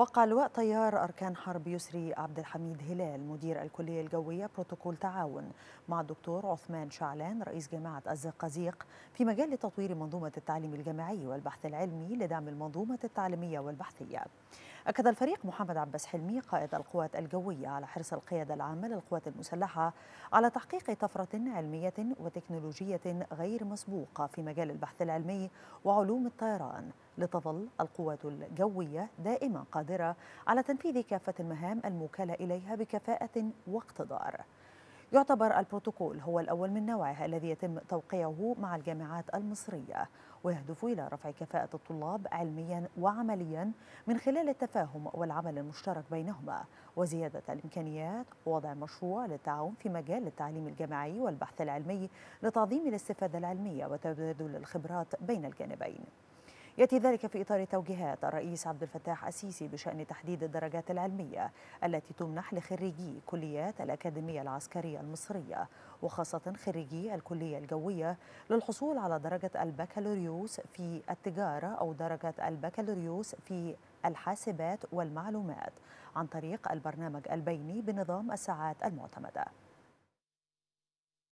وقع لواء طيار أركان حرب يسري عبد الحميد هلال مدير الكلية الجوية بروتوكول تعاون مع الدكتور عثمان شعلان رئيس جامعة الزقازيق في مجال تطوير منظومة التعليم الجامعي والبحث العلمي لدعم المنظومة التعليمية والبحثية أكد الفريق محمد عباس حلمي قائد القوات الجوية على حرص القيادة العامة للقوات المسلحة على تحقيق طفرة علمية وتكنولوجية غير مسبوقة في مجال البحث العلمي وعلوم الطيران لتظل القوات الجوية دائما قادرة على تنفيذ كافة المهام الموكلة إليها بكفاءة واقتدار يعتبر البروتوكول هو الأول من نوعه الذي يتم توقيعه مع الجامعات المصرية ويهدف إلى رفع كفاءة الطلاب علميا وعمليا من خلال التفاهم والعمل المشترك بينهما وزيادة الإمكانيات ووضع مشروع للتعاون في مجال التعليم الجامعي والبحث العلمي لتعظيم الاستفادة العلمية وتبادل الخبرات بين الجانبين يأتي ذلك في إطار توجيهات الرئيس عبد الفتاح السيسي بشأن تحديد الدرجات العلمية التي تمنح لخريجي كليات الأكاديمية العسكرية المصرية وخاصة خريجي الكلية الجوية للحصول على درجة البكالوريوس في التجارة أو درجة البكالوريوس في الحاسبات والمعلومات عن طريق البرنامج البيني بنظام الساعات المعتمده